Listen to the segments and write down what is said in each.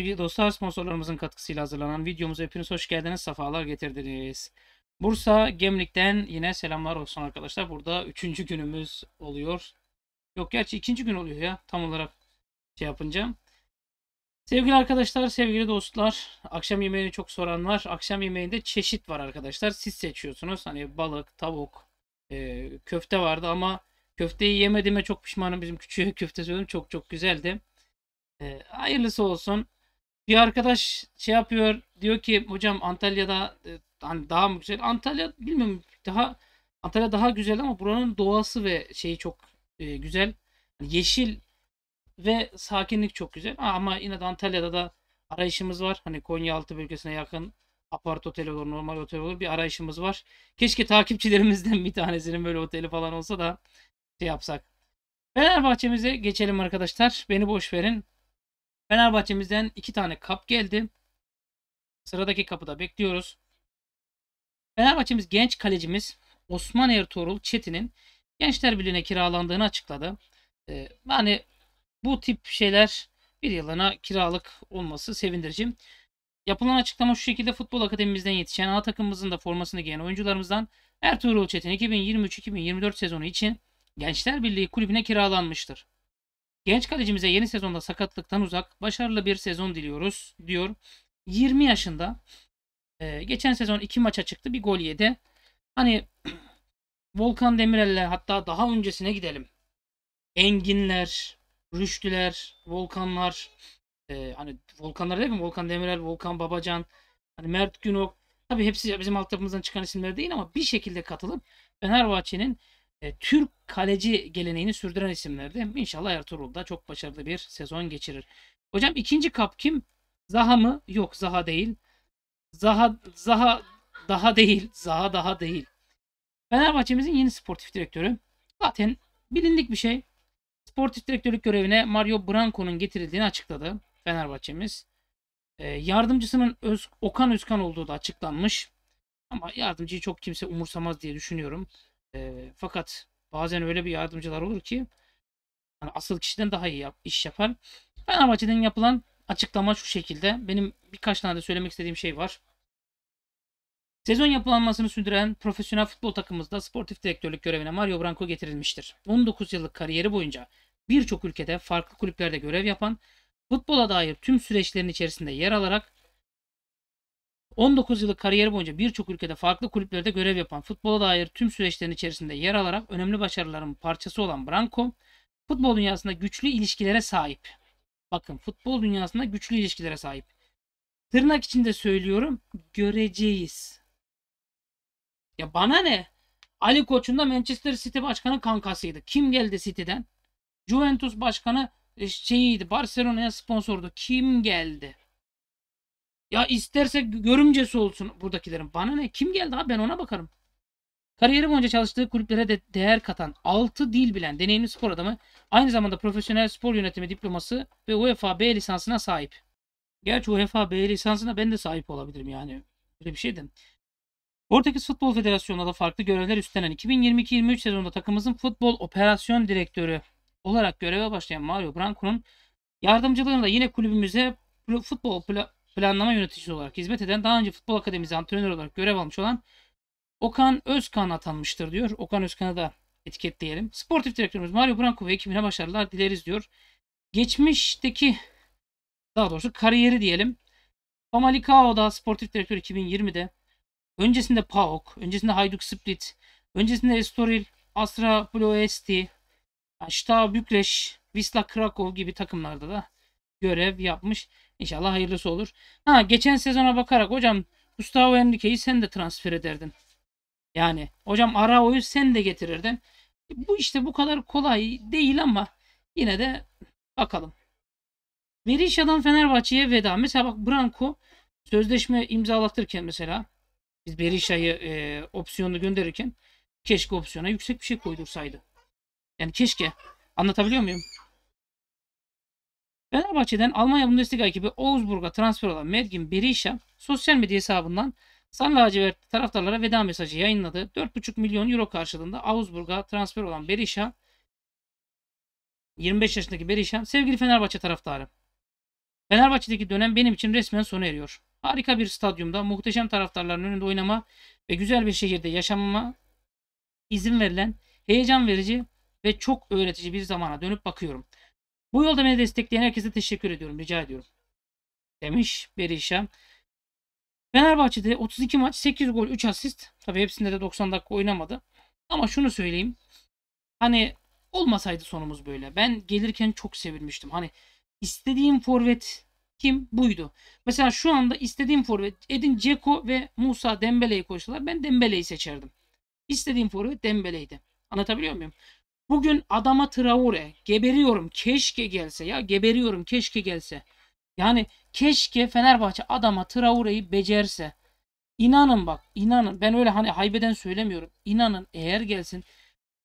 sevgili dostlar sponsorlarımızın katkısıyla hazırlanan videomuza hepiniz hoş geldiniz. Safalar getirdiniz. Bursa Gemlik'ten yine selamlar olsun arkadaşlar. Burada üçüncü günümüz oluyor. Yok gerçi ikinci gün oluyor ya tam olarak şey yapınca. Sevgili arkadaşlar, sevgili dostlar, akşam yemeğini çok soranlar Akşam yemeğinde çeşit var arkadaşlar. Siz seçiyorsunuz. Hani balık, tavuk, e, köfte vardı ama köfteyi yemediğime çok pişmanım. Bizim küçüğe köfte söyledim. Çok çok güzeldi. E, hayırlısı olsun. Bir arkadaş şey yapıyor diyor ki hocam Antalya'da e, hani daha mı güzel? Antalya bilmiyorum daha Antalya daha güzel ama buranın doğası ve şeyi çok e, güzel. Yani yeşil ve sakinlik çok güzel. Aa, ama yine de Antalya'da da arayışımız var. Hani Konyaaltı bölgesine yakın apart otel olur, normal otel olur. Bir arayışımız var. Keşke takipçilerimizden bir tanesinin böyle oteli falan olsa da şey yapsak. Fenerbahçemize geçelim arkadaşlar. Beni boş verin. Fenerbahçe'mizden iki tane kap geldi. Sıradaki kapıda bekliyoruz. Fenerbahçe'miz genç kalecimiz Osman Ertuğrul Çetin'in Gençler Birliği'ne kiralandığını açıkladı. Ee, yani bu tip şeyler bir yılına kiralık olması sevindirici. Yapılan açıklama şu şekilde futbol akademimizden yetişen ana takımımızın da formasını giyen oyuncularımızdan Ertuğrul Çetin 2023-2024 sezonu için Gençler Birliği kulübüne kiralanmıştır. Genç kalecimize yeni sezonda sakatlıktan uzak başarılı bir sezon diliyoruz diyor. 20 yaşında. E, geçen sezon 2 maça çıktı bir gol yedi. Hani Volkan Demirel'le hatta daha öncesine gidelim. Enginler, Rüştüler, Volkanlar. E, hani Volkanlar değil mi? Volkan Demirel, Volkan Babacan, hani Mert Günok. Tabii hepsi bizim alt yapımızdan çıkan isimler değil ama bir şekilde katılıp Fenerbahçe'nin e, Türk kaleci geleneğini sürdüren isimlerdi. İnşallah Ertuğrul da çok başarılı bir sezon geçirir. Hocam ikinci kap kim? Zaha mı? Yok Zaha değil. Zaha, Zaha daha değil. Zaha daha değil. Fenerbahçe'mizin yeni sportif direktörü. Zaten bilindik bir şey. Sportif direktörlük görevine Mario Branco'nun getirildiğini açıkladı Fenerbahçe'miz. E, yardımcısının Öz, Okan Özkan olduğu da açıklanmış. Ama yardımcıyı çok kimse umursamaz diye düşünüyorum. E, fakat bazen öyle bir yardımcılar olur ki yani asıl kişiden daha iyi yap, iş yapar. Fenerbahçe'den yapılan açıklama şu şekilde. Benim birkaç tane de söylemek istediğim şey var. Sezon yapılanmasını sürdüren profesyonel futbol takımımızda sportif direktörlük görevine Mario Branco getirilmiştir. 19 yıllık kariyeri boyunca birçok ülkede farklı kulüplerde görev yapan, futbola dair tüm süreçlerin içerisinde yer alarak 19 yıllık kariyeri boyunca birçok ülkede farklı kulüplerde görev yapan futbola dair tüm süreçlerin içerisinde yer alarak önemli başarıların parçası olan Branco, futbol dünyasında güçlü ilişkilere sahip. Bakın futbol dünyasında güçlü ilişkilere sahip. Tırnak içinde söylüyorum göreceğiz. Ya bana ne? Ali Koç'un da Manchester City başkanı kankasıydı. Kim geldi City'den? Juventus başkanı e, şeyiydi. Barcelona'ya sponsordu. Kim geldi? Ya isterse görümcesi olsun buradakilerin. Bana ne? Kim geldi abi ben ona bakarım. Kariyeri boyunca çalıştığı kulüplere de değer katan 6 dil bilen deneyimli spor adamı aynı zamanda profesyonel spor yönetimi diploması ve UEFA B lisansına sahip. Gerçi UEFA B lisansına ben de sahip olabilirim yani. Böyle bir şeydim. Portekiz Futbol Federasyonu'na da farklı görevler üstlenen 2022-23 sezonunda takımımızın futbol operasyon direktörü olarak göreve başlayan Mario Branco'nun yardımcılığında yine kulübümüze futbol planlama yöneticisi olarak hizmet eden daha önce futbol akademisi antrenör olarak görev almış olan Okan Özkan atanmıştır diyor. Okan Özkan'a da etiketleyelim. Sportif direktörümüz Mario Branco ve ekibine başarılar dileriz diyor. Geçmişteki daha doğrusu kariyeri diyelim. Pamalicao'da sportif direktör 2020'de. Öncesinde PAOK, öncesinde Hajduk Split, öncesinde Estoril, Astra Ploesti, Şta Bükreş, Wisla Krakow gibi takımlarda da görev yapmış. İnşallah hayırlısı olur. Ha geçen sezona bakarak hocam Gustavo Henrique'yi sen de transfer ederdin. Yani hocam Arao'yu sen de getirirdin. Bu işte bu kadar kolay değil ama yine de bakalım. Berisha'dan Fenerbahçe'ye veda. Mesela bak Branko sözleşme imzalatırken mesela biz Berisha'yı e, opsiyonlu gönderirken keşke opsiyona yüksek bir şey koydursaydı. Yani keşke. Anlatabiliyor muyum? Fenerbahçe'den Almanya Bundesliga ekibi Augsburg'a transfer olan Mergin Berisha sosyal medya hesabından San Lacivert taraftarlara veda mesajı yayınladı. 4,5 milyon euro karşılığında Augsburg'a transfer olan Berisha 25 yaşındaki Berisha sevgili Fenerbahçe taraftarı. Fenerbahçe'deki dönem benim için resmen sona eriyor. Harika bir stadyumda muhteşem taraftarların önünde oynama ve güzel bir şehirde yaşamama izin verilen heyecan verici ve çok öğretici bir zamana dönüp bakıyorum. Bu yolda beni destekleyen herkese teşekkür ediyorum. Rica ediyorum. Demiş Berişan. Fenerbahçe'de 32 maç 8 gol 3 asist. Tabi hepsinde de 90 dakika oynamadı. Ama şunu söyleyeyim. Hani olmasaydı sonumuz böyle. Ben gelirken çok sevinmiştim. Hani istediğim forvet kim? Buydu. Mesela şu anda istediğim forvet Edin Ceko ve Musa Dembele'yi koştular. Ben Dembele'yi seçerdim. İstediğim forvet Dembele'ydi. Anlatabiliyor muyum? Bugün adama Traore geberiyorum keşke gelse ya geberiyorum keşke gelse. Yani keşke Fenerbahçe adama Traore'yi becerse. İnanın bak inanın ben öyle hani haybeden söylemiyorum. İnanın eğer gelsin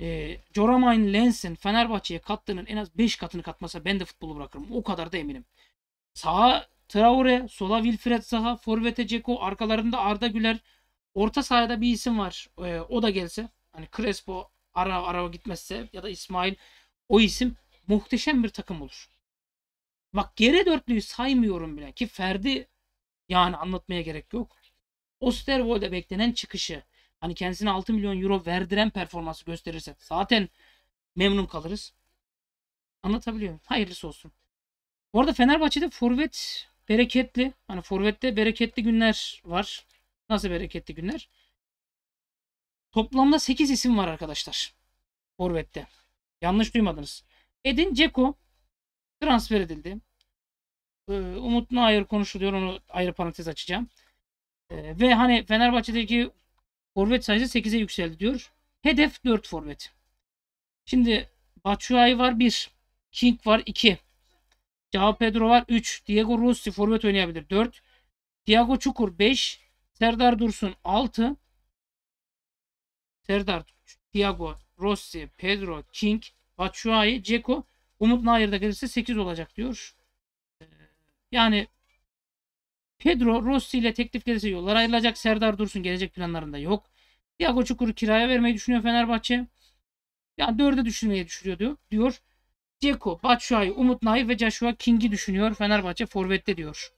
e, Joramain Lens'in Fenerbahçe'ye kattığının en az 5 katını katmasa ben de futbolu bırakırım. O kadar da eminim. Sağa Traore, sola Wilfred Zaha, Forvet'e Ceko, arkalarında Arda Güler. Orta sahada bir isim var. E, o da gelse. Hani Crespo ara araba gitmezse ya da İsmail o isim muhteşem bir takım olur. Bak geri dörtlüyü saymıyorum bile ki Ferdi yani anlatmaya gerek yok. Osterwold'e beklenen çıkışı hani kendisine 6 milyon euro verdiren performansı gösterirse zaten memnun kalırız. Anlatabiliyor muyum? Hayırlısı olsun. Bu arada Fenerbahçe'de forvet bereketli. Hani forvette bereketli günler var. Nasıl bereketli günler? Toplamda 8 isim var arkadaşlar. Forvet'te. Yanlış duymadınız. Edin Ceko transfer edildi. Ee, Umut Nayır konuşuluyor. Onu ayrı parantez açacağım. Ee, ve hani Fenerbahçe'deki forvet sayısı 8'e yükseldi diyor. Hedef 4 forvet. Şimdi Batshuayi var 1. King var 2. Cao Pedro var 3. Diego Rossi forvet oynayabilir 4. Thiago Çukur 5. Serdar Dursun 6. Serdar Tunç, Thiago, Rossi, Pedro, King, Batshuayi, Ceko, Umut Nayır'da gelirse 8 olacak diyor. Ee, yani Pedro Rossi ile teklif gelirse yollar ayrılacak. Serdar Dursun gelecek planlarında yok. Thiago Çukur'u kiraya vermeyi düşünüyor Fenerbahçe. Yani dörde düşünmeye düşünüyor diyor. diyor. Ceko, Batshuayi, Umut Nayır ve Joshua King'i düşünüyor Fenerbahçe forvette diyor.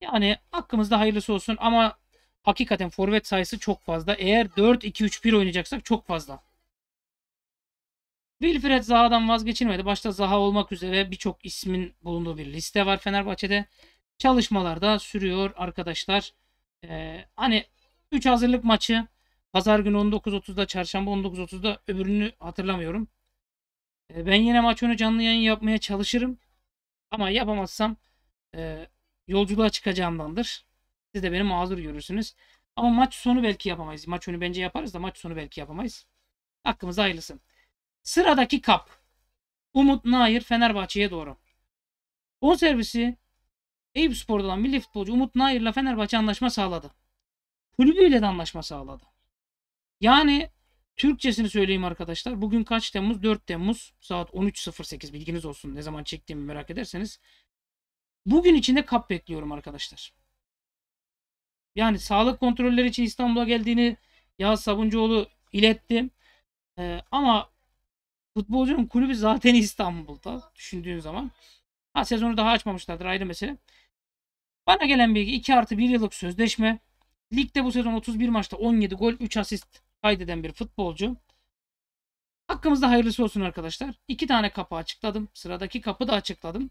Yani hakkımızda hayırlısı olsun ama hakikaten forvet sayısı çok fazla. Eğer 4-2-3-1 oynayacaksak çok fazla. Wilfred Zaha'dan vazgeçilmedi. Başta Zaha olmak üzere birçok ismin bulunduğu bir liste var Fenerbahçe'de. Çalışmalar da sürüyor arkadaşlar. Ee, hani 3 hazırlık maçı pazar günü 19.30'da, çarşamba 19.30'da öbürünü hatırlamıyorum. Ee, ben yine maç önü canlı yayın yapmaya çalışırım. Ama yapamazsam e, yolculuğa çıkacağımdandır. Siz de beni mazur görürsünüz. Ama maç sonu belki yapamayız. Maç önü bence yaparız da maç sonu belki yapamayız. Hakkımıza hayırlısı. Sıradaki kap. Umut Nair Fenerbahçe'ye doğru. On servisi Eyüp Spor'da olan milli futbolcu Umut Nair'la Fenerbahçe anlaşma sağladı. Kulübüyle de anlaşma sağladı. Yani Türkçesini söyleyeyim arkadaşlar. Bugün kaç Temmuz? 4 Temmuz saat 13.08 bilginiz olsun. Ne zaman çektiğimi merak ederseniz. Bugün içinde kap bekliyorum arkadaşlar yani sağlık kontrolleri için İstanbul'a geldiğini Yağız Sabuncuoğlu iletti. Ee, ama futbolcunun kulübü zaten İstanbul'da düşündüğün zaman. Ha sezonu daha açmamışlardır ayrı mesele. Bana gelen bilgi 2 artı 1 yıllık sözleşme. Ligde bu sezon 31 maçta 17 gol 3 asist kaydeden bir futbolcu. Hakkımızda hayırlısı olsun arkadaşlar. İki tane kapı açıkladım. Sıradaki kapı da açıkladım.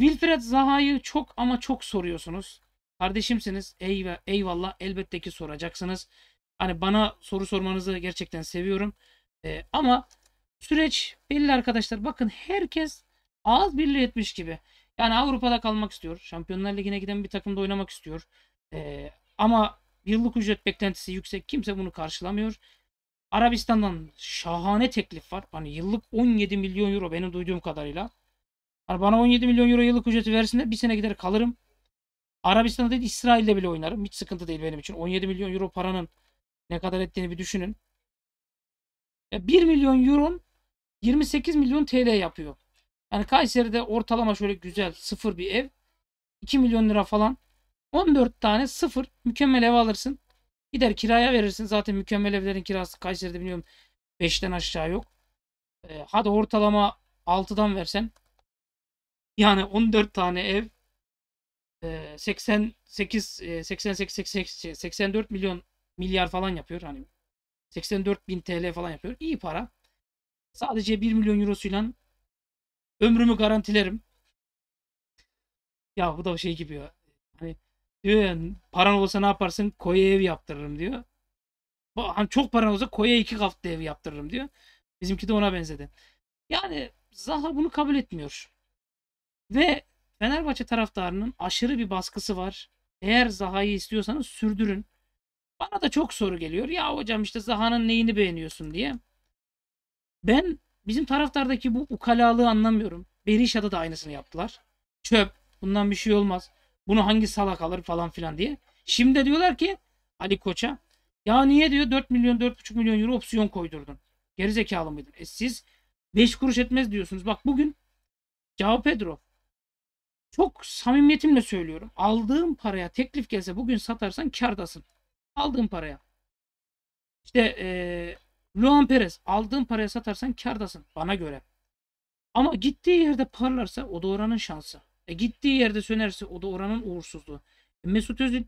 Wilfred Zaha'yı çok ama çok soruyorsunuz. Kardeşimsiniz. Eyv eyvallah elbette ki soracaksınız. Hani bana soru sormanızı gerçekten seviyorum. Ee, ama süreç belli arkadaşlar. Bakın herkes ağız birliği etmiş gibi. Yani Avrupa'da kalmak istiyor. Şampiyonlar Ligi'ne giden bir takımda oynamak istiyor. Ee, ama yıllık ücret beklentisi yüksek. Kimse bunu karşılamıyor. Arabistan'dan şahane teklif var. Hani yıllık 17 milyon euro benim duyduğum kadarıyla. Hani bana 17 milyon euro yıllık ücreti versin de bir sene gider kalırım. Arabistan'da değil İsrail'de bile oynarım. Hiç sıkıntı değil benim için. 17 milyon euro paranın ne kadar ettiğini bir düşünün. Ya 1 milyon euro 28 milyon TL yapıyor. Yani Kayseri'de ortalama şöyle güzel sıfır bir ev. 2 milyon lira falan. 14 tane sıfır mükemmel ev alırsın. Gider kiraya verirsin. Zaten mükemmel evlerin kirası Kayseri'de biliyorum 5'ten aşağı yok. E, hadi ortalama 6'dan versen. Yani 14 tane ev 88 88 88 84 milyon milyar falan yapıyor. Hani 84 bin TL falan yapıyor. iyi para. Sadece 1 milyon eurosuyla ömrümü garantilerim. Ya bu da şey gibi ya. Hani diyor ya paran olsa ne yaparsın? Koya ev yaptırırım diyor. Hani çok paran olsa Koya iki hafta ev yaptırırım diyor. Bizimki de ona benzedi. Yani Zaha bunu kabul etmiyor. Ve Fenerbahçe taraftarının aşırı bir baskısı var. Eğer Zaha'yı istiyorsanız sürdürün. Bana da çok soru geliyor. Ya hocam işte Zaha'nın neyini beğeniyorsun diye. Ben bizim taraftardaki bu ukalalığı anlamıyorum. Berisha'da da aynısını yaptılar. Çöp. Bundan bir şey olmaz. Bunu hangi salak alır falan filan diye. Şimdi de diyorlar ki Ali Koç'a ya niye diyor 4 milyon 4,5 milyon euro opsiyon koydurdun. Gerizekalı mıydın? E siz 5 kuruş etmez diyorsunuz. Bak bugün Cao Pedro çok samimiyetimle söylüyorum. Aldığım paraya teklif gelse bugün satarsan kardasın. Aldığım paraya. İşte ee, Luan Perez Aldığım paraya satarsan kardasın bana göre. Ama gittiği yerde parlarsa o da oranın şansı. E gittiği yerde sönerse o da oranın uğursuzluğu. E Mesut Özil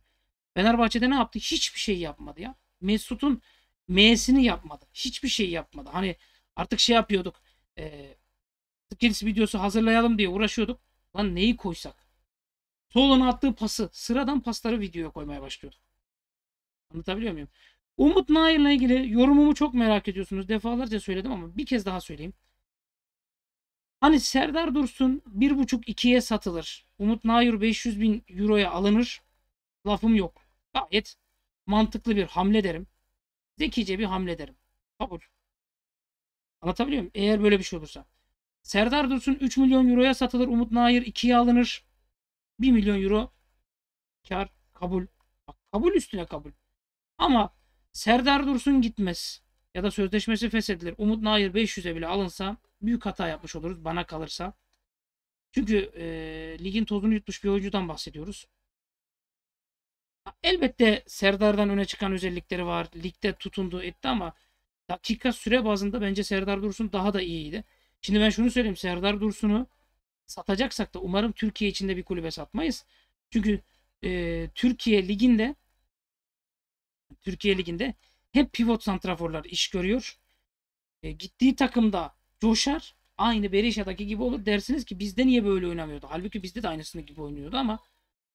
Fenerbahçe'de ne yaptı? Hiçbir şey yapmadı ya. Mesut'un M'sini yapmadı. Hiçbir şey yapmadı. Hani artık şey yapıyorduk. E, skills videosu hazırlayalım diye uğraşıyorduk. Lan neyi koysak? Solon'a attığı pası. Sıradan pasları videoya koymaya başlıyor. Anlatabiliyor muyum? Umut Nair'la ilgili yorumumu çok merak ediyorsunuz. Defalarca söyledim ama bir kez daha söyleyeyim. Hani Serdar Dursun 1.5-2'ye satılır. Umut Nair 500 bin euroya alınır. Lafım yok. Gayet mantıklı bir hamle derim. Zekice bir hamle derim. Kabul. Anlatabiliyor muyum? Eğer böyle bir şey olursa. Serdar Dursun 3 milyon euroya satılır. Umut Nair 2'ye alınır. 1 milyon euro kar kabul. Bak, kabul üstüne kabul. Ama Serdar Dursun gitmez. Ya da sözleşmesi feshedilir. Umut Nair 500'e bile alınsa büyük hata yapmış oluruz bana kalırsa. Çünkü e, ligin tozunu yutmuş bir oyuncudan bahsediyoruz. Elbette Serdar'dan öne çıkan özellikleri var. Ligde tutundu etti ama dakika süre bazında bence Serdar Dursun daha da iyiydi. Şimdi ben şunu söyleyeyim Serdar Dursun'u satacaksak da umarım Türkiye içinde bir kulübe satmayız. Çünkü e, Türkiye liginde Türkiye liginde hep pivot santraforlar iş görüyor. E, gittiği takımda coşar. Aynı Berisha'daki gibi olur. Dersiniz ki bizde niye böyle oynamıyordu? Halbuki bizde de aynısını gibi oynuyordu ama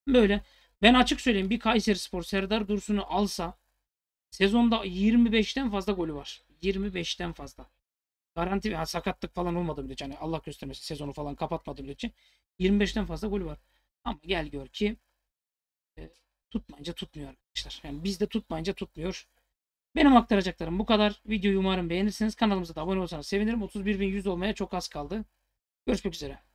böyle. Ben açık söyleyeyim bir Kayseri Spor Serdar Dursun'u alsa sezonda 25'ten fazla golü var. 25'ten fazla garanti yani sakatlık falan olmadı bile. Yani Allah göstermesin sezonu falan kapatmadı bile için 25'ten fazla gol var. Ama gel gör ki e, tutmayınca tutmuyor arkadaşlar. Yani de tutmayınca tutmuyor. Benim aktaracaklarım bu kadar. Videoyu umarım beğenirsiniz. Kanalımıza da abone olsanız sevinirim. 31.100 olmaya çok az kaldı. Görüşmek üzere.